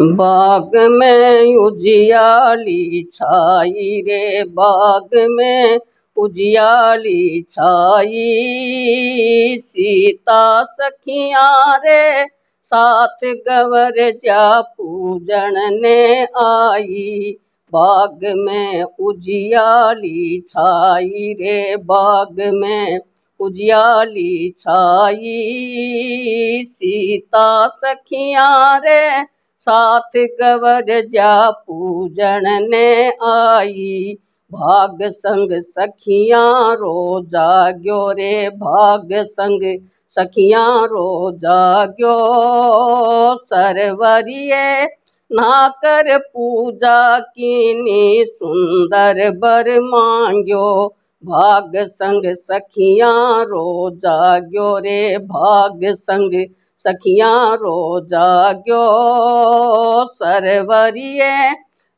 बाग में उजियाली छाई रे बाग में उजियाली छाई सीता सखिया रे साथ गवर जा पूजन ने आई बाग में उजियाली छाई रे बाग में उजियाली छाई सीता सखिया रे साथ गवर जा पूजन ने आई भाग संग सखियां रो जाग्यो रे भाग संग सखियां रो जाग्यो सरवरिए ना कर पूजा की सुंदर बर मांग्यो भाग संग सखियां रो जाग्यो रे भाग संग सखियाँ रो जाग्यो सरवरिये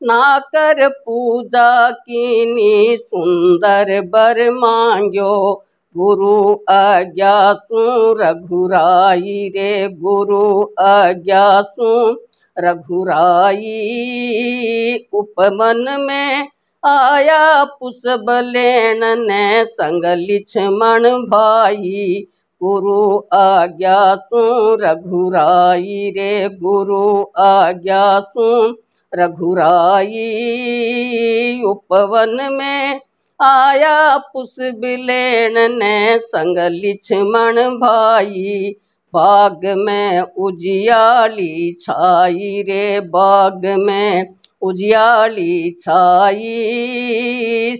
ना कर पूजा कीनी सुंदर बर मांग्यो गुरु आज्ञा सु रघुराई रे गुरु आज्ञा सु रघुराई उपमन में आया पुष्प लेन ने संग लिछमण भाई गुरु आज्ञा सु रघुराई रे गुरु आज्ञा सु रघुराई उपवन में आया पुष्बिलेण ने संग लिछमण भाई बाग में उजियाली छाई रे बाग में उजियाली छाई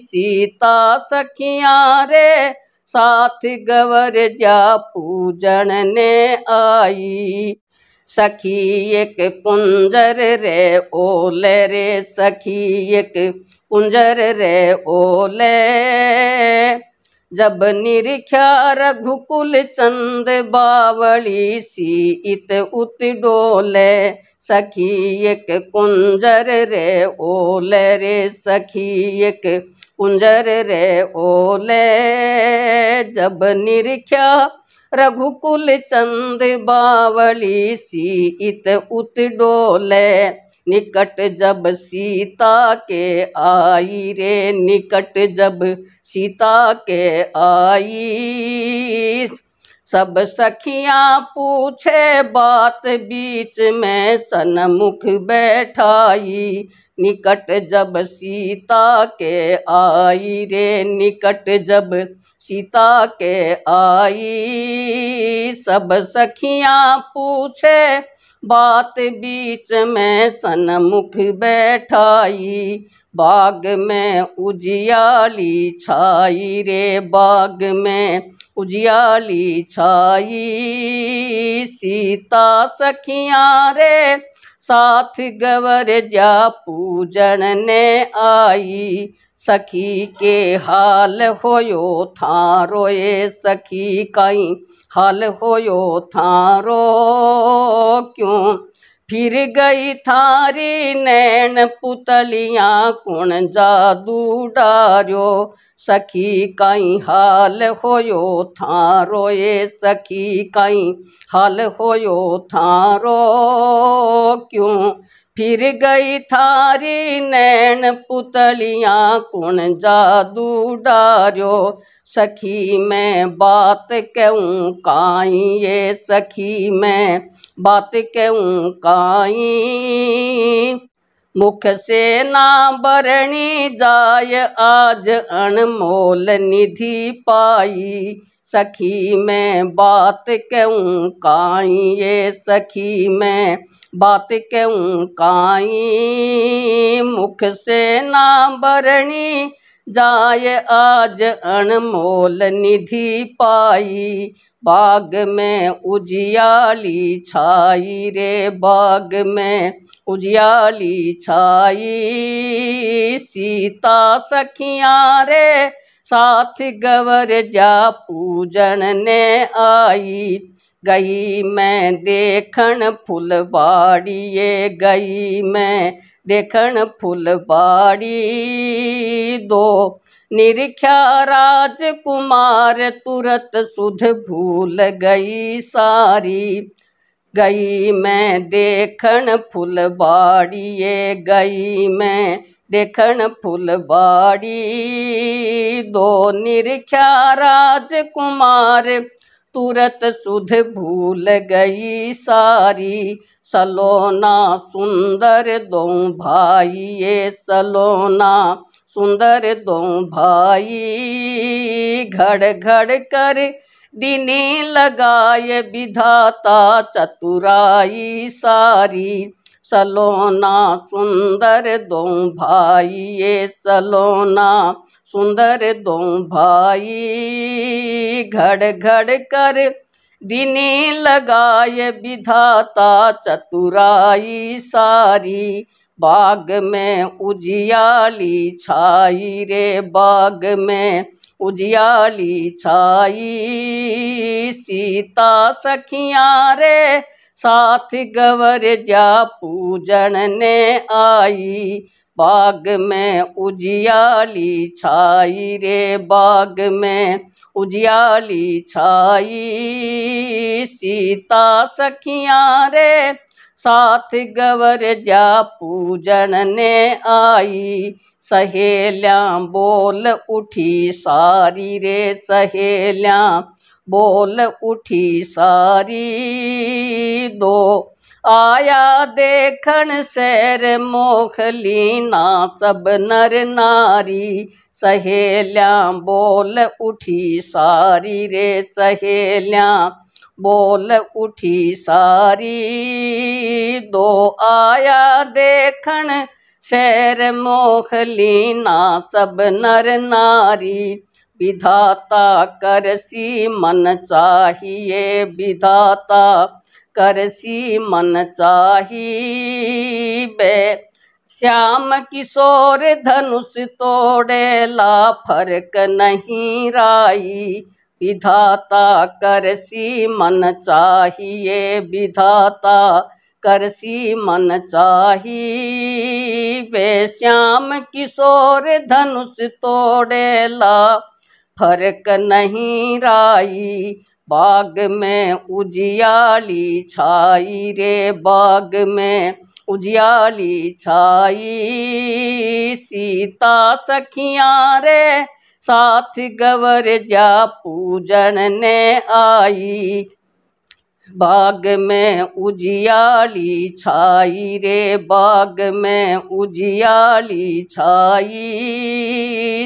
सीता सखिया रे साथ गवर जा पूजन ने आई सखी एक कुंजर रे ओले रे सखी एक कुंजर रे ओले जब निरीक्षा रघुकुल चंद बावली सी इत उत डोले सखी एक कुंजर रे ओले रे सखी एक कुंजर रे ओले जब निरख्या रघुकुल चंद बावली सी इत उत डोले निकट जब सीता के आई रे निकट जब सीता के आई सब सखियां पूछे बात बीच में सनमुख बैठाई निकट जब सीता के आई रे निकट जब सीता के आई सब सखियां पूछे बात बीच में सनमुख बैठाई बाग में उजियाली छाई रे बाग में उजियाली छाई सीता सखियाँ रे साथ गवर जा पूजन ने आई सखी के हाल होयो था रोए सखी कई हाल होयो था रो क्यों फिर गई थारी नैन पुतलियाँ कुण जादू डार्यो सखी काई हाल होयो थारो ये सखी काई हाल होयो थारो क्यों फिर गई थारी नैन पुतलियां कुण जादू डार्यो सखी मैं बात क्यों काई ये सखी मैं बात क्यों काई मुख से ना बरणी जाय आज अनमोल निधि पाई सखी मैं बात क्यों काई ये सखी मैं बात क्यों काई मुख से ना बरणी जाय आज अनमोल निधि पाई बाग में उजियाली छाई रे बाग में उजियाली छाई सीता सखिया रे साथ गवर जा पूजन ने आई गई मैं देखन फुलबाड़िए गई मैं देखण फुलबाड़ी दो निरीख्या राजकुमार तुरत सुध भूल गई सारी गई मैं देखण फुलबाड़िए गई मैं देखण फुलबाड़ी दो निरीख्या राजकुमार तुरत सुध भूल गई सारी सलोना सुंदर दो भाई ये सलोना सुंदर दो भाई घड़ घड़ कर दिने लगाए विधाता चतुराई सारी सलोना सुंदर दो भाई ये सलोना सुंदर दो भाई घड़ घड़ कर दिने लगाए विधाता चतुराई सारी बाग में उजियाली छाई रे बाग में उजियाली छाई सीता सखिया रे साथ गवर जा पूजन ने आई बाग में उजियाली छाई रे बाग में उजियाली छाई सीता सखिया रे साथ गवर जा पूजन ने आई सहेलिया बोल उठी सारी रे सहेलियाँ बोल उठी सारी दो आया देखन सैर मोखली ना सब नर नारी सहेलियाँ बोल उठी सारी रे सहेलियाँ बोल उठी सारी दो आया देखण शेर मोखली ना सब नर नारी विधाता करसी मन चाहिए विधाता करसी मन चाहिए श्याम किशोर धनुष तोड़े ला फर्क नहीं राई विधाता करसी मन चाहिए विधाता करसी मन चाहिए वे श्याम किशोर धनुष तोड़े ला फर्क नहीं राई बाग में उजियाली छाई रे बाग में उजियाली छाई सीता सखिया रे साथ गवर जा पूजन ने आई बाग में उजियाली छाई रे बाग में उजियाली छाई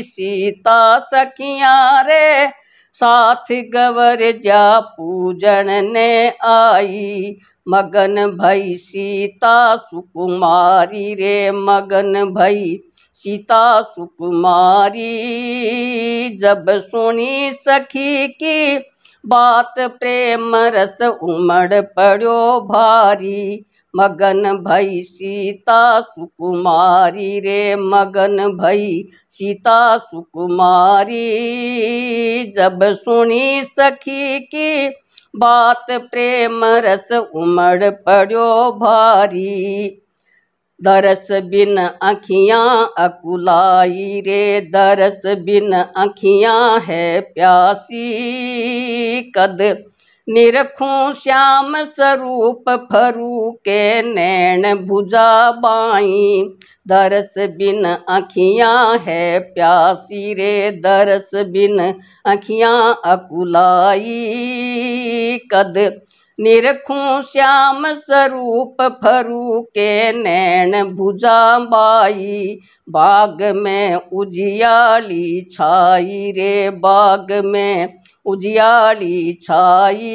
सीता सखिया रे साथ गवर जा पूजन ने आई मगन भई सीता सुकुमारी रे मगन भई सीता सुकुमारी जब सुनी सखी की बात प्रेम रस उमड़ पड़ो भारी मगन भई सीता सुकुमारी रे मगन भई सीता सुकुमारी जब सुनी सखी की बात प्रेम रस उमड़ पड़ो भारी दरस बिन अखियाँ अकुलाई रे दरस बिन अखियाँ है प्यासी कद निरखूं श्याम स्वरूप फरू के नैन भुजा बाई दरस बिन अखियां है प्यासी रे दरस बिन अखियां अकुलाई कद निरखूं श्याम स्वरूप फरू के नैन भुजा बाई बाग में उजियाली छाई रे बाग में उजियाली छाई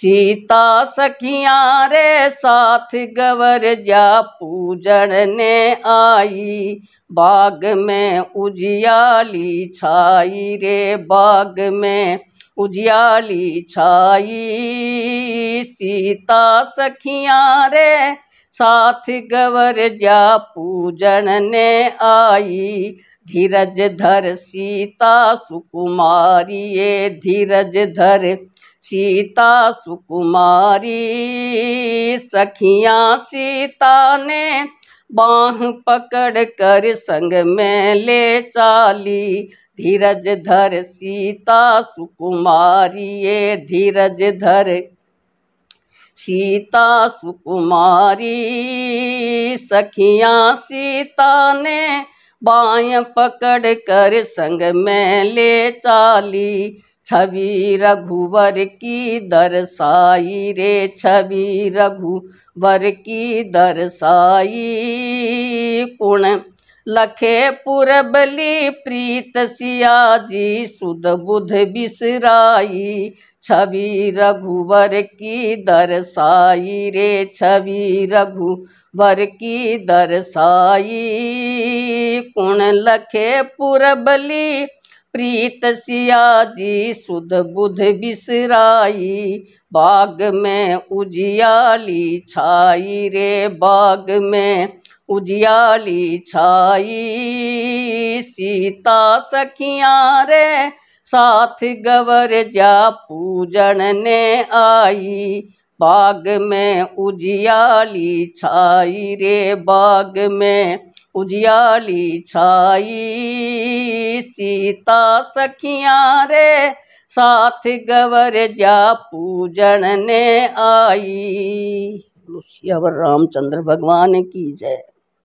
सीता सखिया रे साथ गवर जा पूजन ने आई बाग में उजियाली छाई रे बाग में उजियाली छाई सीता सखिया रे साथ गवर जा पूजन ने आई धीरज धर सीता सुकुमारी ये धीरज धर सीता सुकुमारी सखियाँ सीता ने बाह पकड़ कर संग में ले चाली धीरज धर सीता सुकुमारी ये धीरज धर सीता सुकुमारी सखियाँ सीता ने बाय पकड़ कर संग में ले चाली छवि रघुवर की दरसाई रे छवि रघुवर की दरसाई पुण लखे पुरबली प्रीत सियाजी सुध बुध बिसराई छवि रघुवर की दरसाई रे छवि रघु वर की दरसाई कुण लखे पुरबली प्रीत सिया जी सुध बुध बिसराई बाग में उजियाली छाई रे बाग में उजियाली छाई सीता सखिया रे साथ गवर जा पूजन ने आई बाग में उजियाली छाई रे बाग में उजियाली छाई सीता सखिया रे साथ गवर जा पूजन ने आई सियावर रामचंद्र भगवान की जय